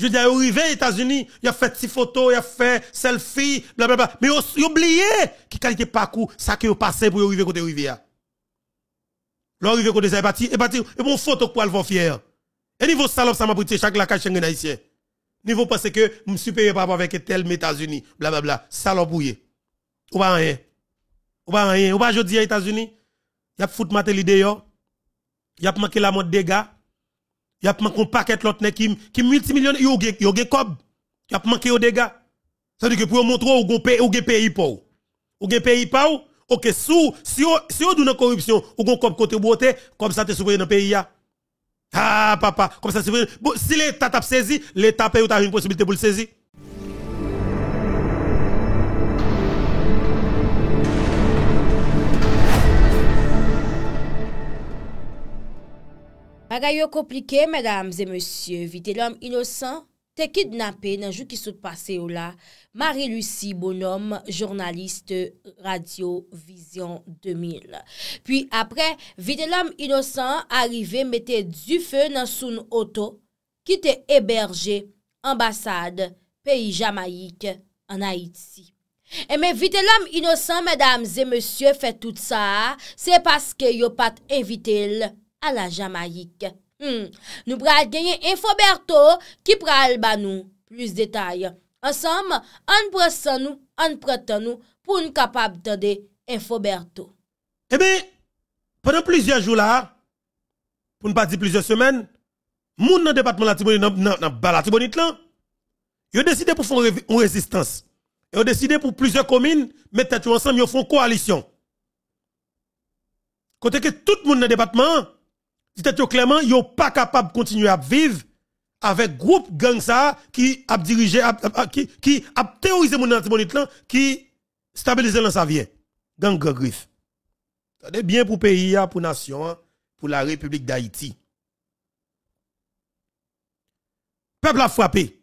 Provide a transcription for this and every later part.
Je dis, ah, arrivé aux États-Unis, il a fait six photos, il a fait selfie, blablabla. Mais il a oublié qui qualité parcours, ça que passé pour arriver côté rivière. L'arrivée côté ça, bâti, et bâti, et mon photo pour le fier. Et niveau salope, ça m'a pris chaque la cache en haïtien. Niveau parce que je suis par rapport avec tel États-Unis, blablabla. Salope bouillé. Ou pas rien. Ou pas rien. Ou pas je dis aux États-Unis, il a foutu ma télé, il a manqué la mode dégâts. Il y a manqué un paquet l'autre qui qui multimillionnaire yo gen yo gen cob y a manqué au dégâts. ça veut dire que pour montrer au gon pays ou gen pays pau ou gen pays pau OK si vous si une dans corruption ou gen cob côté beauté comme ça te souverain dans pays ah papa comme ça souverain. si l'état t'a saisi l'état paye ou une possibilité pour le saisir Bagay yo komplike, mèdames et monsye, vite l'homme inosant te kidnapé nan jou ki soute pase yo la, Marie-Lucie Bonhomme, jurnaliste Radio Vision 2000. Pwi apre, vite l'homme inosant arive mette du fe nan soun oto, kite eberge, ambasade, peyi Jamaik, an Haïti. Eme eh vite l'homme inosant, mèdames et monsye, fè tout sa, se paske yo pat evite lè, à la Jamaïque. Hmm. Nous prenons gagner Infoberto qui pral ba nous plus détails. Ensemble, on presse nous, on prête nous pour nous capable de Infoberto. Eh bien, pendant plusieurs jours là, pour ne pas dire plusieurs semaines, gens dans département de Tibonite la Tibonite ils ont décidé pour faire une résistance. Ils ont décidé pour plusieurs communes mettre ensemble, ils font coalition. Côté que tout le monde dans le département Dit clairement, yo pas capable de continuer à vivre avec groupe gang ça qui a dirigé qui qui a théorisé mon antimonite qui stabilisé dans sa vie. Gang griff bien pour pays hein, pour nation, hein, pour la République d'Haïti. Peuple a frappé.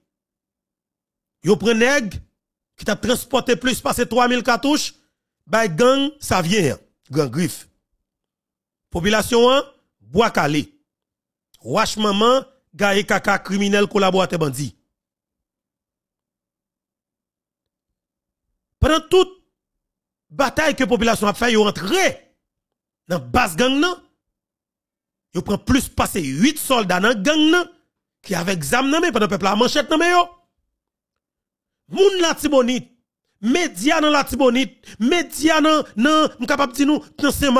Yo prenez, qui t'a transporté plus passé 3000 cartouches, by gang ça vient, hein, gang Griff. Population 1 Bois Calé. Wash Maman, Gaye Kaka, criminel collaborateur bandit. Pendant toute bataille que la population a fait, ils rentré dans la base gang. Ils prend plus passé 8 soldats dans la gang qui avec zam nan pendant peuple a manchette nan yo. Moun la tibonite, média nan la tibonite, média nan nan de dire nous dans saint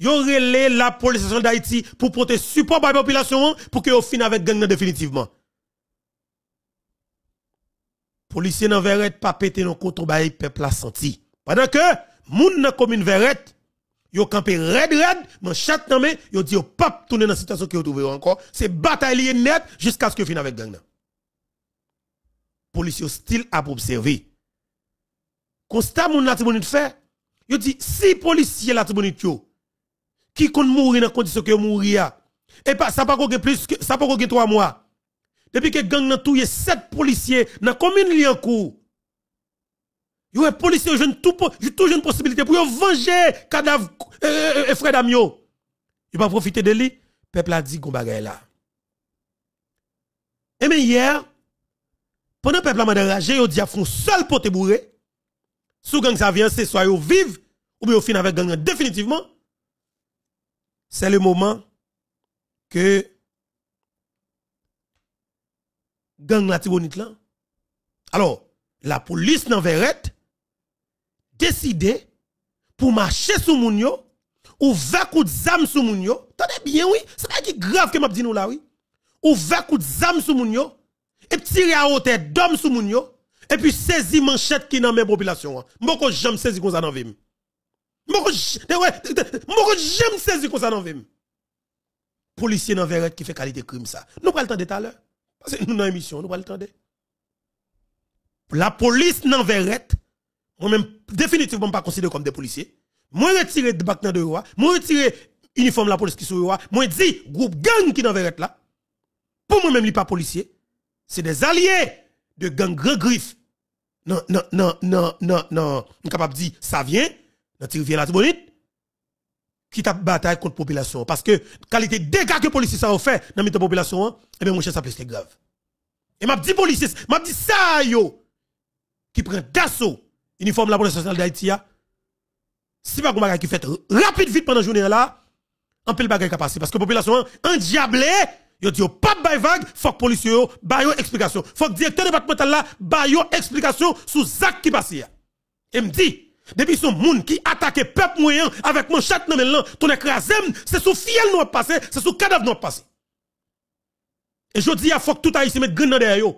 Yo relé la police nationale d'Haïti pour porter support par la population pour que yo fin avec gang définitivement. Policiers dans verrette pas pété nos contre bail peuple la senti. Pendant que moun nan commune verrette yo campé red red mais chaque nan men yo dit yo pas tourner dans situation que yo trouvé encore, c'est bataille net jusqu'à ce que fin avec gang Policiers style à observer. Constat moun la tribunite fait, yo dit si policier la tribunite yo qui compte mourir dans la condition que mourir. Et eh ne ça pas qu'on plus que, ça pas qu'on trois mois. Depuis que gang n'a tué sept policiers dans la commune Liancourt. Il y a policiers, je tout, toujours une possibilité pour venger cadavre, et euh, euh, euh, euh, frère Damio. Il va profiter de lui. Peuple a dit qu'on bagaille là. Et eh mais hier, pendant le peuple a enragé, il dit à fond seul pour te bourrer. Sous gang ça vient, c'est soit ils vivent, ou bien au fin avec gang définitivement c'est le moment que gang la tibonite là. Alors, la police n'enverrait Verrette décidé pour marcher sous Mounio Ou ouvert coup de zam sur moun yo. bien oui, c'est pas grave que m'a dit nous là oui. Ouvert coup de zam et tirer à hauteur d'homme sous moun et puis saisir manchette qui dans mes population. quand hein. j'aime saisir comme ça dans vie. Moro jamais saisi comme ça dans Policier dans verrette qui fait qualité crime ça. Nous pas le temps de tout à l'heure. Parce que nous dans émission, nous pas le temps de. La police dans verrette, moi-même, définitivement pas considéré comme des policiers. Moi retirer de bac dans de roi, moi l'uniforme uniforme la police qui sur roi, moi dit groupe gang qui dans verrette là. Pour moi-même, il pas policier. C'est des alliés de gang gris Non, Non, non, non, non, non, non. Nous capable de dire, ça vient dans rivière qui tape bataille contre la population. Parce que qualité dégâts que les policiers ont fait dans la population, hein, eh bien, mon cher, ça plus c'est grave. Et m'a dit policiers, m'a dit ça, yo, qui prend d'assaut uniforme la police nationale d'Haïti, si pas un qui fait rapide vite pendant la journée là, un peu le bagage qui a passé. Parce que la population, un diable, yo dit, pas de vague, faut que policiers, bah yo explication. Faut que directeur départemental là, bah yo explication sur Zach qui passe. Et me dit, depuis son monde qui attaque peuple moyen avec mon chat dans l'élan, ton écrasé, c'est sous fiel nous passé, c'est sous cadavre nous passé. Et je dis, il faut que tout haïtien mette grand derrière eux.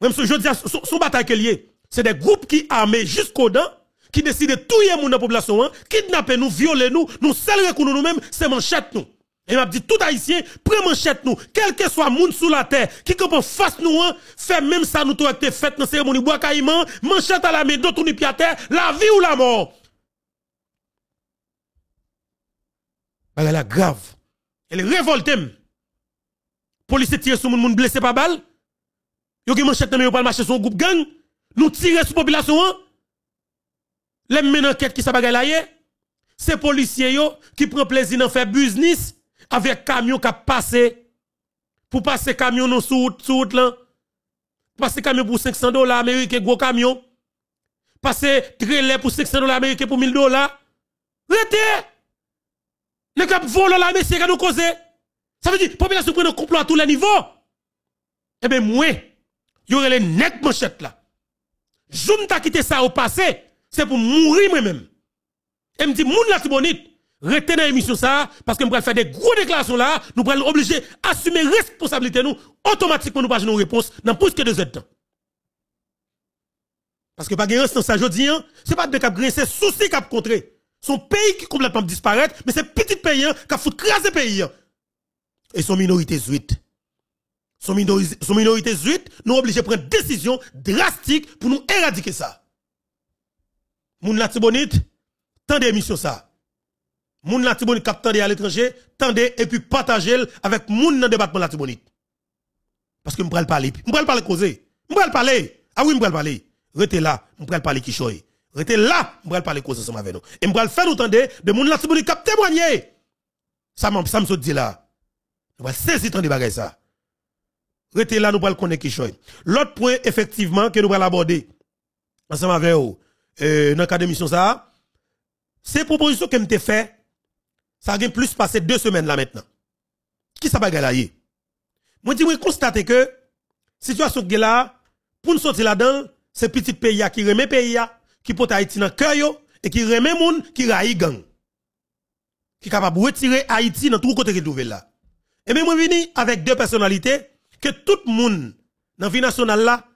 Même si je dis, son, son bataille qu'elle est, c'est des groupes qui armés jusqu'au dents, qui décident de tuer mon population, hein, kidnapper nous, violer nous, nous seuls nous nous-mêmes, c'est mon chat, nous. Et m'a dit tout haïtien, prends manchette nous, quel que soit monde sous la terre qui peut face nous hein, fait même ça nous toi fait dans cérémonie bois caïman, manchette à la main, d'autres nous à terre, la vie ou la mort. Bah, elle est grave. Elle est révoltée. Police tire sur moun moun blessé par balle. Yo qui manchette mais yo pas marcher son groupe gang. Nous tirer sur population. Hein. Les men enquête qui ça bagaille là C'est policiers yo qui prennent plaisir dans faire business avec camion qui passe pour passer camion non sous route route là passer camion pour 500 dollars américains gros camion passer trailer pour 500 dollars américains pour 1000 dollars rete les cap voler la c'est qui nous causer ça veut dire population prend un complot à tous les niveaux Eh bien moi y les nèg manchette là Zoom t'a quitté ça au passé c'est pour mourir moi-même et me dit moun la tibonite Retenez l'émission ça, parce que nous pourrions faire des gros déclarations là, nous prenons obliger assumer responsabilité nous, automatiquement nous pas nos réponse dans plus que deux heures de temps. Parce que pas exemple C'est ça, je dis, hein, c'est pas de cap c'est souci cap contrer. Son pays qui complètement disparaît, mais c'est petit pays hein, qui a foutu craser pays. Hein. Et son minorité zuit. Son, minorité, son nous obligés de prendre des décision drastique pour nous éradiquer ça. Moun tibonite, tant d'émissions ça moun la Tibonite qui tendez à l'étranger, tendez et puis partagez avec moun dans département la Tibonite. Parce que m'pral parler, m'pral parler causer, m'pral parler. Ah oui, m'pral parler. Restez là, m'pral parler qui choye. Restez là, m'pral parler cause. ensemble avec nous. Et m'pral faire nous tendez de moun la Tibonite qui témoigner. Ça m'en ça me dit là. Nous va saisir tant de bagages ça. Restez là, nous pral connaître qui choye. L'autre point effectivement que nous pral aborder ensemble avec vous euh, dans le cadre ça, c'est proposition que m'te fait ça a plus passé deux semaines là maintenant. Qui ça va galayer? Moi, je constate que, situation est là, pour nous sortir là-dedans, c'est petit pays qui remet pays, qui porte Haïti dans le cœur, et qui remet monde qui raille gang. Qui est capable de retirer Haïti dans tout côté de là. Et même, moi, viens avec deux personnalités que tout le monde dans la vie nationale là,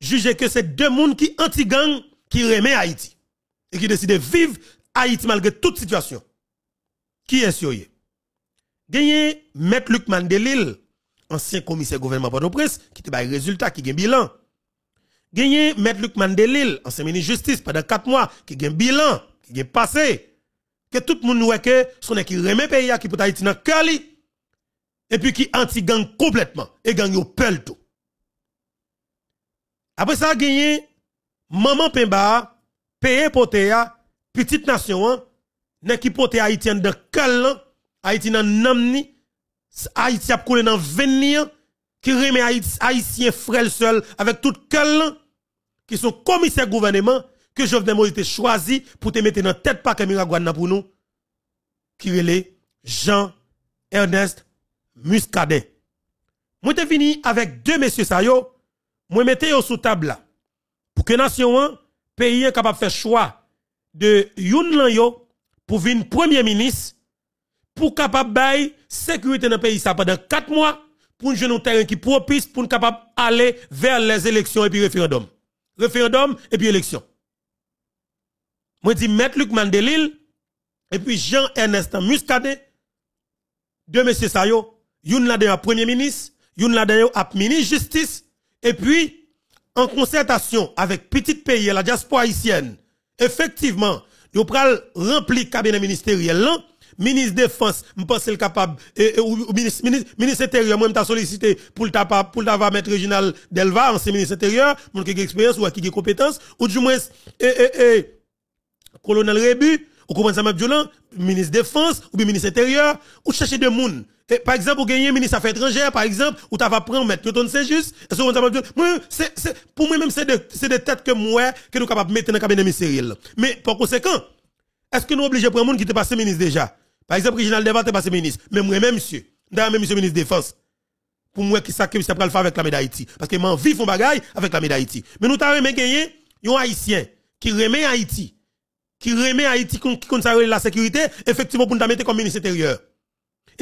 juge que c'est deux monde qui anti-gang qui remet Haïti. Et qui décide de vivre Haïti malgré toute situation. Qui est-ce que Gagné M. Luc Mandelil, ancien commissaire gouvernement port presse, qui a un résultat, qui a un bilan. Gagné M. Luc Mandelil, ancien ministre de justice, pendant 4 mois, qui a un bilan, qui a passé. Que tout le monde voit que son qui remet pays qui peut être dans cœur. Et puis qui anti-gang complètement. Et gagne au pel tout. Après ça, gagné, maman Pemba, pays e pour petite nation, nèg qui porte haïtien dans cal Haïti nan namni Haïti ap koule nan venir qui remet haïtien frère seul avec tout cal qui sont commissaires gouvernement que je Moïse te choisi pour te mettre dans tête à caméra, pour nous qui les Jean Ernest Muscadet. Moi te fini avec deux messieurs ça yo, moi mettez yo sous table là pour que nation pays capable faire choix de yon lan yo pour venir premier ministre, pour capable la sécurité dans le pays ça pendant 4 mois, pour nous un terrain qui propice pour nous capable aller vers les élections et puis référendum. Référendum et puis élection. Moi dis M. Luc Mandelil et puis Jean-Ernest Muscadet, deux messieurs ça yo, youn la premier ministre, youn la de ministre justice et puis en concertation avec petit pays la diaspora haïtienne, effectivement, yo pral rempli cabinet ministériel là ministre défense me pense le capable ou ministre intérieur moi m'ta sollicité pour le capable pour d'avoir mettre régional Delva ancien ministre intérieur mon qui expérience ou qui compétence, compétence. ou du moins et, colonel Rebu ou comment ça m'a ministre défense ou bien ministre intérieur ou chercher des monde par exemple, vous gagnez un ministre des Affaires étrangères, par exemple, ou tu vas prendre mettre juste. c'est just pour moi-même, c'est des têtes que moi, que nous sommes capables de mettre dans le cabinet ministériel. Mais par conséquent, est-ce que nous sommes obligés de prendre un monde qui t'est passé ministre déjà? Par exemple, régional Debat est passé ministre. Mais moi-même, monsieur, d'ailleurs, monsieur ministre de Défense, pour moi, qui ça que ça le faire avec la d'Haïti. Parce que m'en vif, un bagaille avec la d'Haïti. Mais nous avons gagné, un Haïtien qui remet Haïti, qui remet Haïti, qui concerne la sécurité, effectivement, pour nous mettre comme ministre intérieur.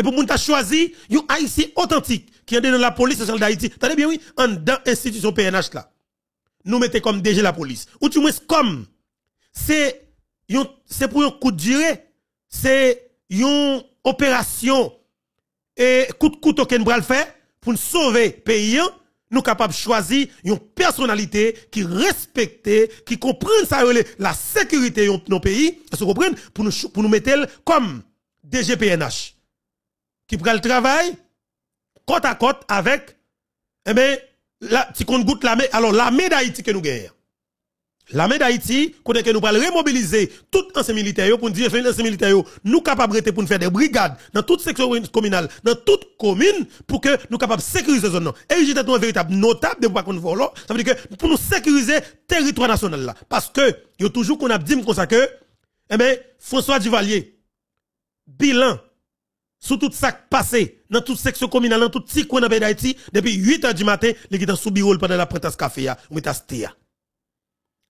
Et pour nous ta choisi, un haïtien authentique qui est dans la police sociale d'Haïti. Tenez bien oui, en dans institution PNH là. Nous mettez comme DG la police. Ou tu moins comme c'est pour un coup de durée, c'est une opération et coup de couteau qu'on va faire pour nous sauver pays nous capables de choisir une personnalité qui respecte, qui comprend ça, la sécurité de nos pays, pour nous, pour nous mettre comme DG PNH qui prend le travail côte à côte avec eh bien, la, si on goûte l'armée, alors main d'Haïti que nous gagnons. L'armée d'Haïti, qu'on que nous allons remobiliser tout ancien militaire pour nous dire, ancien militaire, nous capables pour faire des brigades dans toute section communale, dans toute commune, pour que nous capables de sécuriser ce zone. Et j'étais un véritable notable de pas qu'on là. Ça veut dire que pour nous sécuriser le territoire national là. Parce que, il y a toujours qu'on a dit comme ça que, eh bien, François Duvalier, bilan sous tout ça passé dans toute section communale dans tout petit coin dans pays d'Haïti depuis 8 h du matin les qui dans sous pendant la ce café hein, à ou thé.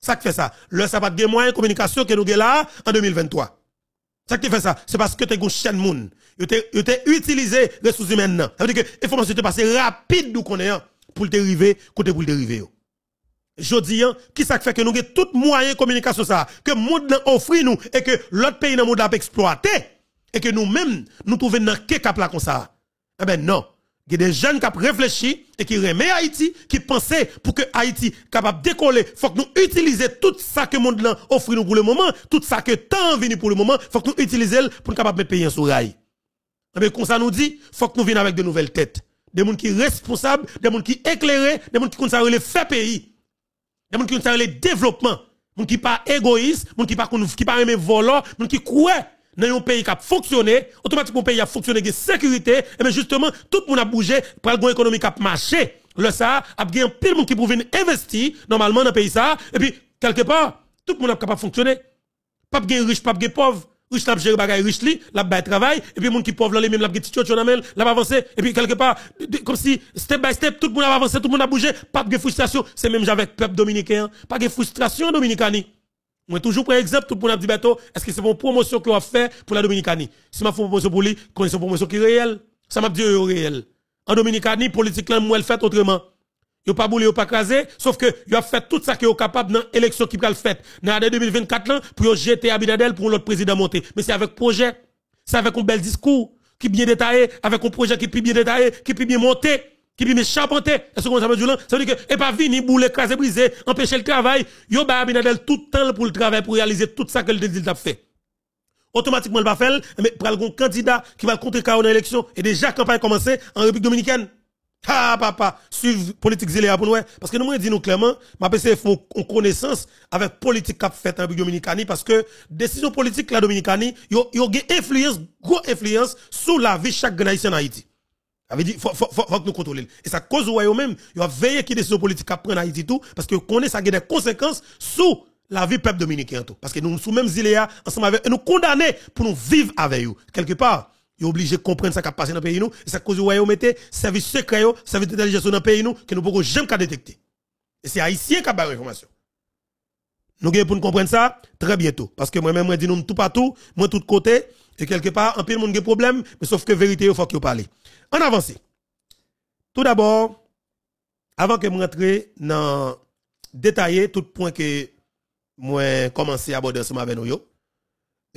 ça qui fait ça le ça pas de moyen communication que nous là en 2023 ça qui fait ça c'est parce que tu es de monde. tu t'es utilisé ressources humaines non ça veut dire que information se passer rapide nous connaissons hein, pour le dériver côté pour te dériver. Jodi, hein, qui ça fait que nous avons tout moyen communication ça, que le monde offre nous et que l'autre pays dans le monde l'a exploité et que nous-mêmes, nous trouvons dans quel cap là comme ça. Eh ben non. Il y a des jeunes qui réfléchi et qui remettent Haïti, qui pensent pour que Haïti capable de décoller, Il faut que nous utilisions tout ça que le monde nous offre pour le moment, tout ça que temps venu pour le moment, il faut que nous utilisions pour nous capable de payer un sous comme ça nous dit, il faut que nous venions avec de nouvelles têtes. Des gens qui sont responsables, des gens qui sont éclairés, des gens qui connaissent le fait pays. Des gens qui connaissent le développement. Des gens qui ne sont pas égoïstes, des gens qui ne sont pas, qui pas des gens qui croient dans un pays qui a fonctionné, automatiquement, le pays a fonctionné, de sécurité, et bien justement, tout le monde a bougé, pour le qui a marché. Le ça, a gagné un pile monde qui pouvait investir, normalement, dans le pays ça, et puis, quelque part, tout le monde a capable fonctionner. Pas de riche, pas de pauvre. Riche riches pas géré riche li, la travail, et puis monde qui pauvre là, même la petite chose, avancé, et puis quelque part, comme si, step by step, tout le monde a avancé, tout le monde a bougé, pas de frustration, c'est même avec le peuple dominicain, pas de frustration dominicani. Moi, toujours pour exemple, tout le monde a dit bateau, ben, est-ce que c'est une promotion qu'on a fait pour la Dominicanie? Si ma promotion pour lui, quand c'est une promotion qui est réelle, ça m'a dit euh, réel. En Dominicanie, politique là, moi, elle fait autrement. Yo pas boulé, yo pas crasé, sauf que yo a fait tout ça que est capable dans l'élection qui le fait. Dans l'année 2024 là, pour yo jeter Abinadel pour l'autre président monter. Mais c'est avec projet, c'est avec un bel discours qui bien détaillé, avec un projet qui est bien détaillé, qui est bien monté qui puis me charpenter. Est-ce que ça veut dire lent Ça veut dire que, et pas venir bouler, briser, empêcher le travail. Yo, ba Abinadel, tout le temps pour le travail, pour réaliser tout ça que le dédile t'a fait. Automatiquement, le va faire, mais pour un candidat qui va contrer car dans l'élection, et déjà, la campagne commencé en République Dominicaine. ha, papa, suivre politique zéléa pour nous. Hein. Parce que nous, dit nous clairement, ma PCF faut connaissance avec politique qu'a fait en République dominicaine, parce que décision politique, la Dominicaine, yo, yo, influence, gros influence sur la vie chaque Haïtien en Haïti. Ça veut faut, faut, faut, nous contrôlions. Et ça cause royaume même, il va veiller qui décision politique à prendre en Haïti tout, parce que connaît ça a des conséquences sous la vie peuple dominicain tout. Parce que nous sommes même Ziléa, ensemble avec, et nous condamnés pour nous vivre avec eux. Quelque part, ils sont obligés de comprendre ce qui a passé dans le pays nous, et ça cause des services service secret, service d'intelligence dans le pays nous, que nous ne pouvons jamais détecter. Et c'est haïtien qui a l'information. Nous pour nous comprendre ça très bientôt. Parce que moi-même, je dis nous tout partout, moi tout de côté, et quelque part, un peu de monde a des problèmes, mais sauf que vérité, il faut qu'il parle on avance. Tout d'abord, avant que je rentre dans détailler tout point que moi commence à aborder ensemble avec nous, je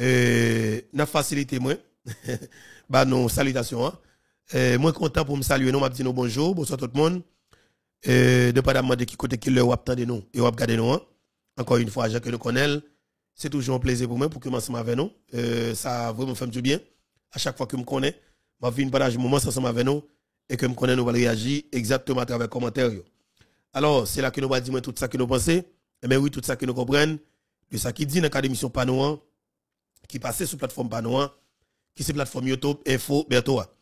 euh, n'a facilité moi, bah nos salutations. Hein. Euh, moi content pour me saluer, nous m'a dit bonjour, bonsoir tout le monde. Euh, de pas demander qui côté qui le wap de nous et wap garder nous. Hein. Encore une fois, Jacques le c'est toujours un plaisir pour moi pour que ensemble avec nous. Euh, ça vraiment fait du bien à chaque fois que me connais je vais moment ensemble avec nous et que me connais nous va réagir exactement à travers commentaires. Alors, c'est là que nous va dire tout ça que nous pensons, mais eh oui, tout ça que nous comprenons, de ça qui dit dans cadre mission Panouan qui passait sur plateforme Panouan qui c'est plateforme YouTube Info Bertoa.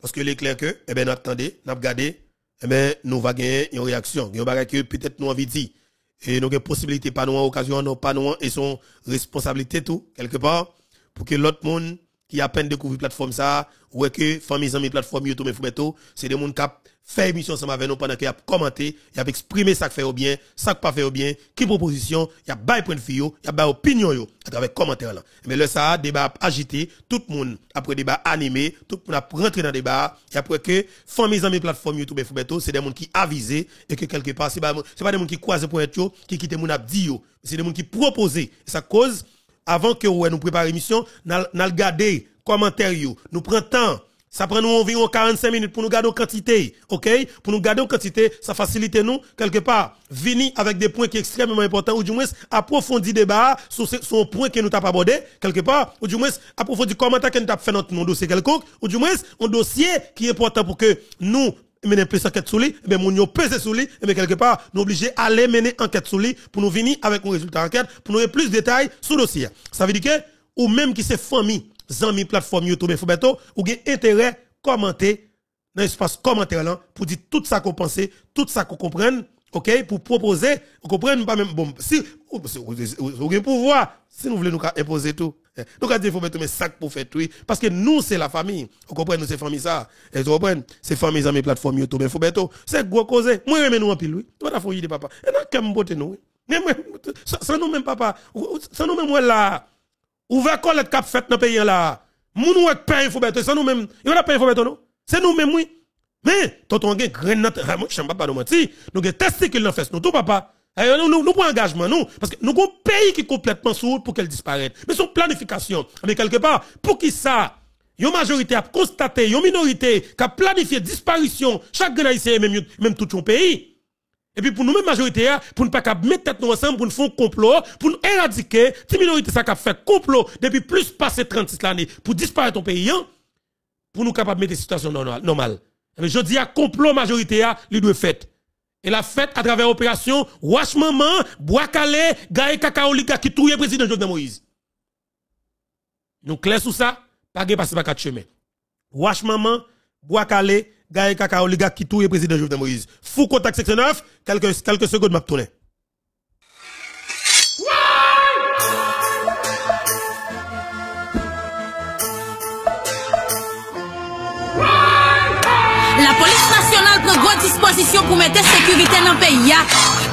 Parce que clair que nous eh ben attendez, n'a Et eh ben nous va gagner une réaction, un bagage que peut-être nous envie dit et nous avons possibilité panouan, nous occasion non pas et son responsabilité tout quelque part pour que l'autre monde qui a peine découvert plateforme ça, ou est que famille amis plateforme YouTube c'est des gens qui fait émission ensemble avec nous pendant qu'ils ont commenté, ils ont exprimé ça que fait au bien, ça que pas fait au bien, qui proposition, y a bail point de vue, ils ont bail opinion yo, à travers commentaire là. Mais le ça, débat agité, tout le monde, après débat animé, tout le monde a rentré dans le débat, et après que famille amis plateforme YouTube c'est des gens qui avisé, et que quelque part, c'est pas, pas des gens qui croisent pour être yo, qui quittent mon abdi yo, c'est des gens qui proposer ça cause, avant que ouais, nous préparions l'émission, nous allons les commentaires. nous prenons temps. Ça prend nous environ 45 minutes pour nous garder en quantité. OK? Pour nous garder en quantité, ça facilite nous, quelque part, venir avec des points qui sont extrêmement importants, ou du moins, approfondir le débat sur, sur un point que nous avons abordé, quelque part, ou du moins, approfondir commentaire que nous avons fait dans notre dossier quelconque, ou du moins, un dossier qui est important pour que nous mener plus enquête sur lui, mais moun yo pesé sur lui, mais quelque part, nous obligés aller mener enquête sur lui pour nous venir avec un résultat d'enquête, pour nous avoir plus de détails sur le dossier. Ça veut dire que, ou même qui c'est famille, amis plateforme YouTube et Foubeto, ou avez intérêt commenter dans l'espace commentaire là, pour dire tout ça qu'on pense, tout ça qu'on comprend, ok, pour proposer, vous comprenez pas même, bon, si, vous avez pouvoir, si nous voulons nous imposer tout, donc, il faut mettre mes sacs pour faire tout. Parce que nous, c'est la famille. Vous comprenez, nous, c'est famille ça. Et vous comprenez, c'est famille, ça, mes plateformes, YouTube, mais faut bientôt. C'est gros cause. Moi, je nous en pile, lui Toi, famille de papa. Et dans quel beauté, nous, Sans nous, même, papa. Sans nous, même, moi, là. Ouvert collet cap fait dans le pays, là. Moun ou ek paye faut bientôt. Sans nous, même. Il y a paye faut bientôt, non? C'est nous, même, oui. Mais, tonton, on a grain, ah, moi, je ne pas nous mentir. Nous, on a qu'il dans le nous, tout, papa. Eh, nous, nous pas engagement, non. Parce que nous avons un pays qui est complètement sourd pour qu'elle disparaisse. Mais son planification, mais quelque part, pour qui ça, une majorité a constaté, une minorité qui a planifié disparition, chaque a même, même tout son pays. Et puis pour nous, même majorité, hein, pour ne pas mettre tête nous ensemble, pour nous faire un complot, pour nous éradiquer, cette minorité ça a fait complot depuis plus passé 36 l'année pour disparaître ton pays, hein, pour nous capables de mettre des situations normales. Mais eh je dis à complot majorité, hein, il doit fait. Et la fête à travers l'opération Wash Maman, Bois Calais, Gaï Kakao qui touille président Jovenel Moïse. Nous clés sous ça, pas de passer par quatre chemins. Wash Maman, Bois Calais, Gaï Kakao qui touille président Jovenel Moïse. Fou contact 69, quelques, quelques secondes m'a tourné. grande disposition pour mettre sécurité dans le pays.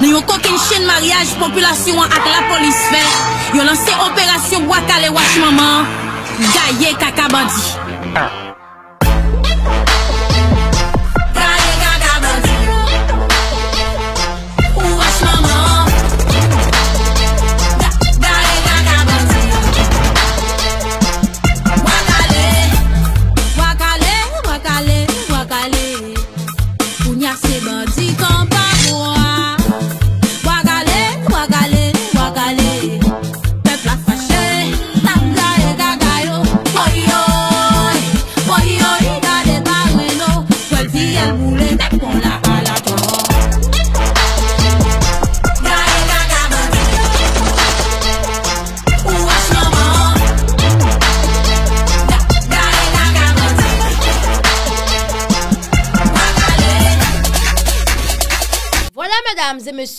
Nous avons qu'une chaîne mariage, population avec la police fait. Nous avons lancé l'opération Bois Wachimaman. Wash Maman. Ah.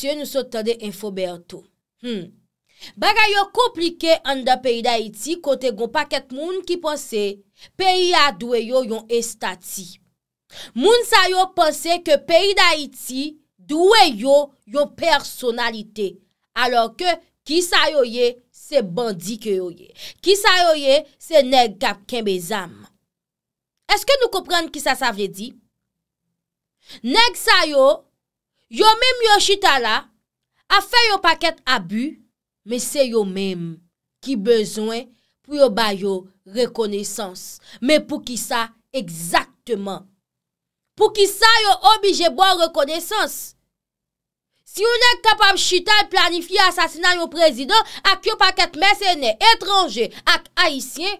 Sye, nou so tade info beyo to. Hmm. Bagay yo komplike an da peyi da iti, kote gon pa ket moun ki pense, peyi ya dweyo yon estati. Moun sa yo pense ke peyi da iti, dweyo yon personalite. Alor ke, ki sa yo ye, se bandi ke yo ye. Ki sa yo ye, se neg kapken bezam. Eske nou kopren ki sa sa vredi? Neg sa yo, yo, Yo mèm yo chita la, a fè yo paket abu, mè se yo mèm ki bezwen pou yo bayo rekonesans. Mè pou ki sa, egzaktman. Pou ki sa, yo obije bo rekonesans. Si yo nè kapam chita, planifi, asasina yo prezidon, ak yo paket mèsenè, etranje, ak aisyen,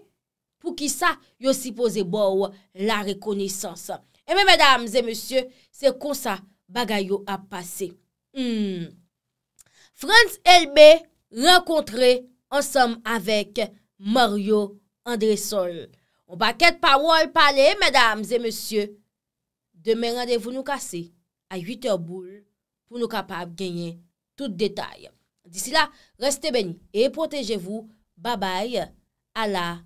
pou ki sa, yo sipoze bo la rekonesans. E mè mèdames et mèsyè, se konsa, Bagayou ap pase. Hmm. Frans LB renkontre ansom avek Mario Andresol. O baket pa wol pale, medams e monsye, demen randevou nou kase, a 8 ou boule, pou nou kapab genye tout detay. Disi la, reste beni, e proteje vou. Babay, ala